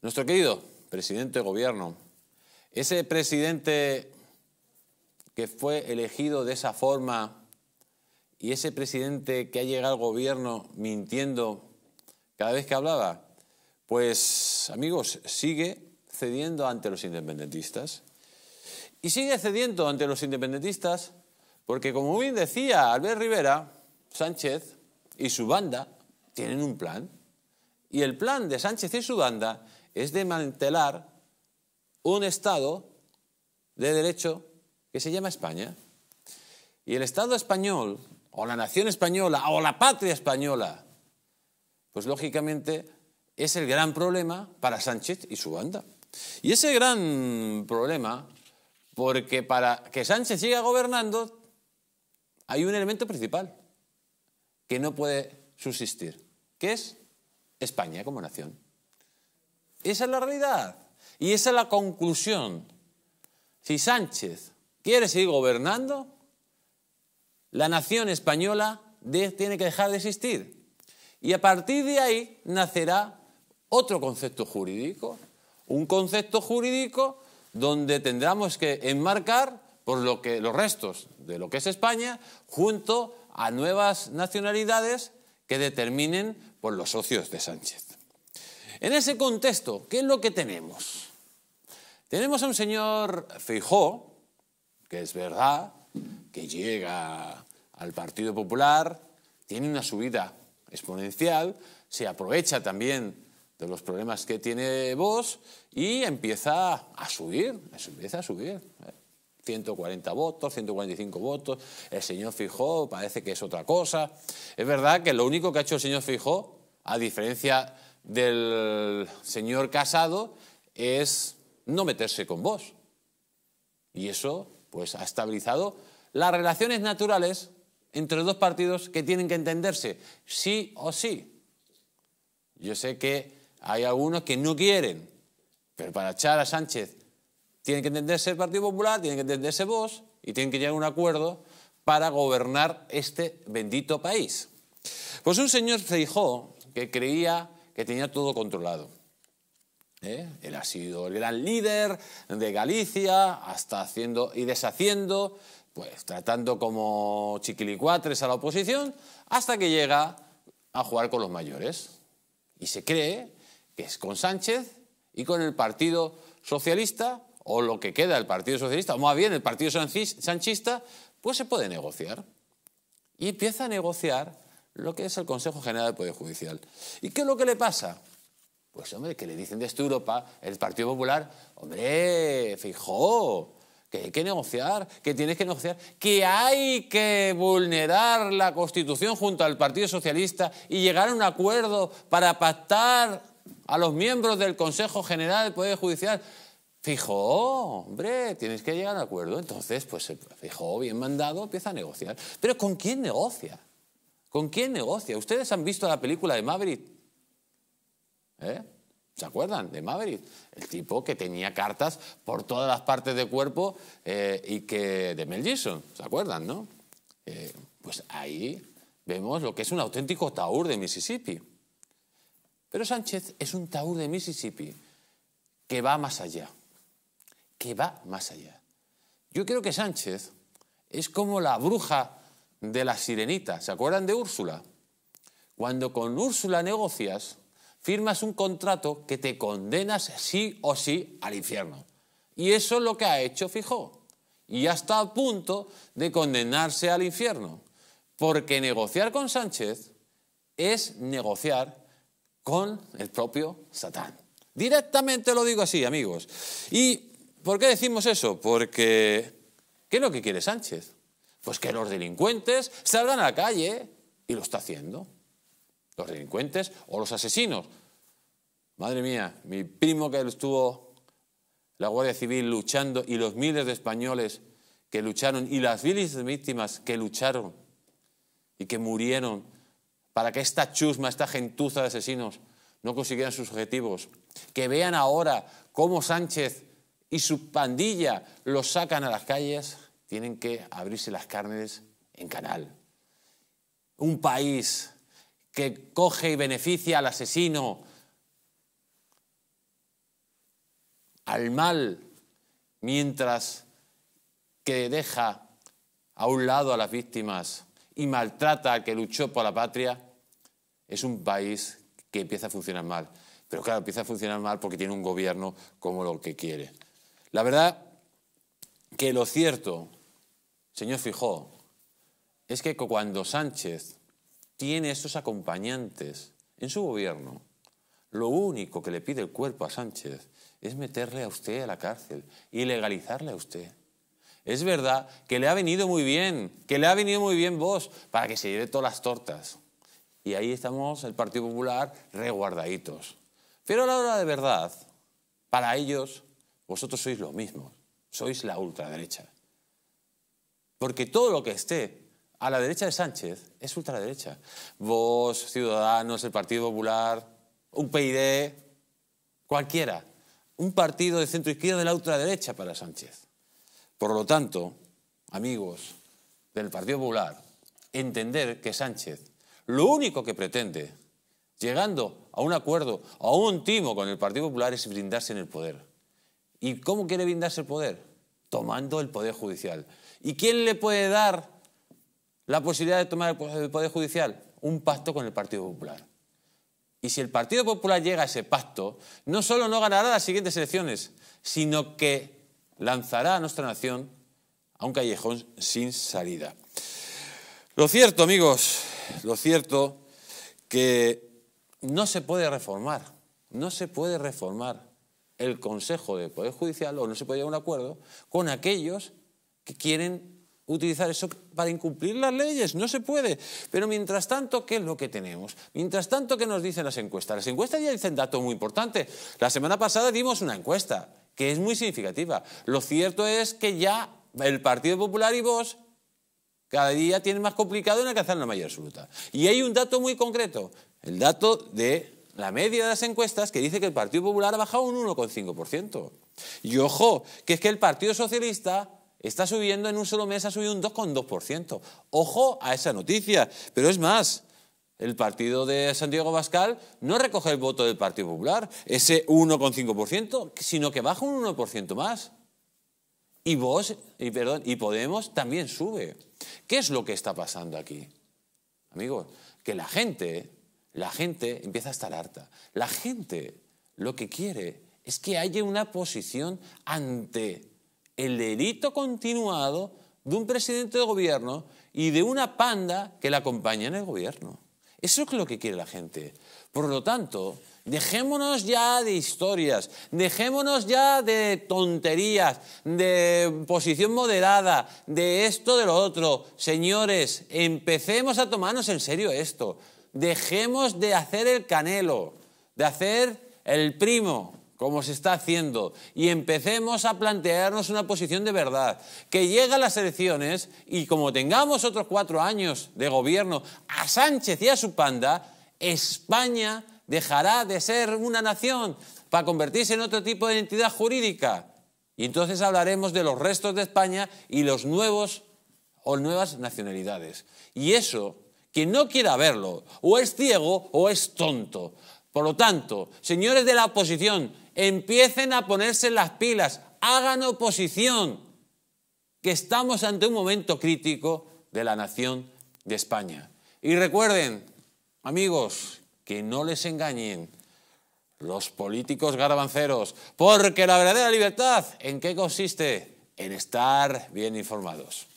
Nuestro querido presidente de gobierno, ese presidente que fue elegido de esa forma y ese presidente que ha llegado al gobierno mintiendo cada vez que hablaba, pues amigos, sigue cediendo ante los independentistas. Y sigue cediendo ante los independentistas porque, como bien decía Albert Rivera, Sánchez y su banda tienen un plan. Y el plan de Sánchez y su banda es desmantelar un Estado de derecho que se llama España. Y el Estado español, o la nación española, o la patria española, pues lógicamente es el gran problema para Sánchez y su banda. Y ese gran problema, porque para que Sánchez siga gobernando, hay un elemento principal que no puede subsistir, que es España como nación. Esa es la realidad y esa es la conclusión. Si Sánchez quiere seguir gobernando, la nación española tiene que dejar de existir. Y a partir de ahí nacerá otro concepto jurídico, un concepto jurídico donde tendremos que enmarcar por lo que, los restos de lo que es España junto a nuevas nacionalidades que determinen por los socios de Sánchez. En ese contexto, ¿qué es lo que tenemos? Tenemos a un señor Fijó, que es verdad, que llega al Partido Popular, tiene una subida exponencial, se aprovecha también de los problemas que tiene Vox y empieza a subir, empieza a subir. 140 ¿eh? votos, 145 votos, el señor Fijó parece que es otra cosa. Es verdad que lo único que ha hecho el señor Fijó, a diferencia del señor Casado es no meterse con vos. Y eso pues ha estabilizado las relaciones naturales entre dos partidos que tienen que entenderse, sí o sí. Yo sé que hay algunos que no quieren, pero para echar a Sánchez tiene que entenderse el Partido Popular, tiene que entenderse vos y tienen que llegar a un acuerdo para gobernar este bendito país. Pues un señor dijo que creía que tenía todo controlado. ¿eh? Él ha sido el gran líder de Galicia, hasta haciendo y deshaciendo, pues tratando como chiquilicuatres a la oposición, hasta que llega a jugar con los mayores. Y se cree que es con Sánchez y con el Partido Socialista, o lo que queda del Partido Socialista, o más bien el Partido Sanchista, pues se puede negociar. Y empieza a negociar lo que es el Consejo General del Poder Judicial. ¿Y qué es lo que le pasa? Pues hombre, que le dicen desde Europa, el Partido Popular, hombre, fijó, que hay que negociar, que tienes que negociar, que hay que vulnerar la Constitución junto al Partido Socialista y llegar a un acuerdo para pactar a los miembros del Consejo General del Poder Judicial. Fijo, hombre, tienes que llegar a un acuerdo. Entonces, pues Fijó, bien mandado, empieza a negociar. Pero ¿con quién negocia? ¿Con quién negocia? ¿Ustedes han visto la película de Maverick? ¿Eh? ¿Se acuerdan de Maverick? El tipo que tenía cartas por todas las partes del cuerpo eh, y que de Mel Gibson, ¿se acuerdan, no? Eh, pues ahí vemos lo que es un auténtico taur de Mississippi. Pero Sánchez es un taur de Mississippi que va más allá, que va más allá. Yo creo que Sánchez es como la bruja de la sirenita. ¿Se acuerdan de Úrsula? Cuando con Úrsula negocias, firmas un contrato que te condenas sí o sí al infierno. Y eso es lo que ha hecho Fijó. Y ya está a punto de condenarse al infierno. Porque negociar con Sánchez es negociar con el propio Satán. Directamente lo digo así, amigos. ¿Y por qué decimos eso? Porque, ¿qué es lo que quiere Sánchez? Pues que los delincuentes salgan a la calle y lo está haciendo. Los delincuentes o los asesinos. Madre mía, mi primo que estuvo la Guardia Civil luchando y los miles de españoles que lucharon y las miles de víctimas que lucharon y que murieron para que esta chusma, esta gentuza de asesinos no consiguieran sus objetivos. Que vean ahora cómo Sánchez y su pandilla los sacan a las calles tienen que abrirse las carnes en canal. Un país que coge y beneficia al asesino, al mal, mientras que deja a un lado a las víctimas y maltrata al que luchó por la patria, es un país que empieza a funcionar mal. Pero claro, empieza a funcionar mal porque tiene un gobierno como lo que quiere. La verdad que lo cierto Señor Fijó, es que cuando Sánchez tiene esos acompañantes en su gobierno, lo único que le pide el cuerpo a Sánchez es meterle a usted a la cárcel y legalizarle a usted. Es verdad que le ha venido muy bien, que le ha venido muy bien vos, para que se lleve todas las tortas. Y ahí estamos, el Partido Popular, reguardaditos. Pero a la hora de verdad, para ellos, vosotros sois lo mismo, sois la ultraderecha. Porque todo lo que esté a la derecha de Sánchez es ultraderecha. Vos, Ciudadanos, el Partido Popular, un PID, cualquiera. Un partido de centro izquierda de la ultraderecha para Sánchez. Por lo tanto, amigos del Partido Popular, entender que Sánchez lo único que pretende, llegando a un acuerdo, a un timo con el Partido Popular, es brindarse en el poder. ¿Y cómo quiere brindarse el poder? Tomando el poder judicial. ¿Y quién le puede dar la posibilidad de tomar el Poder Judicial? Un pacto con el Partido Popular. Y si el Partido Popular llega a ese pacto, no solo no ganará las siguientes elecciones, sino que lanzará a nuestra nación a un callejón sin salida. Lo cierto, amigos, lo cierto que no se puede reformar, no se puede reformar el Consejo de Poder Judicial o no se puede llegar a un acuerdo con aquellos que quieren utilizar eso para incumplir las leyes. No se puede. Pero mientras tanto, ¿qué es lo que tenemos? Mientras tanto, ¿qué nos dicen las encuestas? Las encuestas ya dicen datos muy importantes. La semana pasada dimos una encuesta que es muy significativa. Lo cierto es que ya el Partido Popular y vos cada día tienen más complicado en alcanzar la mayoría absoluta. Y hay un dato muy concreto, el dato de la media de las encuestas que dice que el Partido Popular ha bajado un 1,5%. Y ojo, que es que el Partido Socialista Está subiendo en un solo mes, ha subido un 2,2%. Ojo a esa noticia. Pero es más, el partido de Santiago Bascal no recoge el voto del Partido Popular, ese 1,5%, sino que baja un 1% más. Y, vos, y, perdón, y Podemos también sube. ¿Qué es lo que está pasando aquí? Amigos, que la gente, la gente empieza a estar harta. La gente lo que quiere es que haya una posición ante el delito continuado de un presidente de gobierno y de una panda que la acompaña en el gobierno. Eso es lo que quiere la gente. Por lo tanto, dejémonos ya de historias, dejémonos ya de tonterías, de posición moderada, de esto, de lo otro. Señores, empecemos a tomarnos en serio esto. Dejemos de hacer el canelo, de hacer el primo, como se está haciendo, y empecemos a plantearnos una posición de verdad, que llega las elecciones y como tengamos otros cuatro años de gobierno a Sánchez y a su panda, España dejará de ser una nación para convertirse en otro tipo de entidad jurídica. Y entonces hablaremos de los restos de España y los nuevos o nuevas nacionalidades. Y eso, quien no quiera verlo, o es ciego o es tonto. Por lo tanto, señores de la oposición, Empiecen a ponerse las pilas, hagan oposición, que estamos ante un momento crítico de la nación de España. Y recuerden, amigos, que no les engañen los políticos garbanceros, porque la verdadera libertad, ¿en qué consiste? En estar bien informados.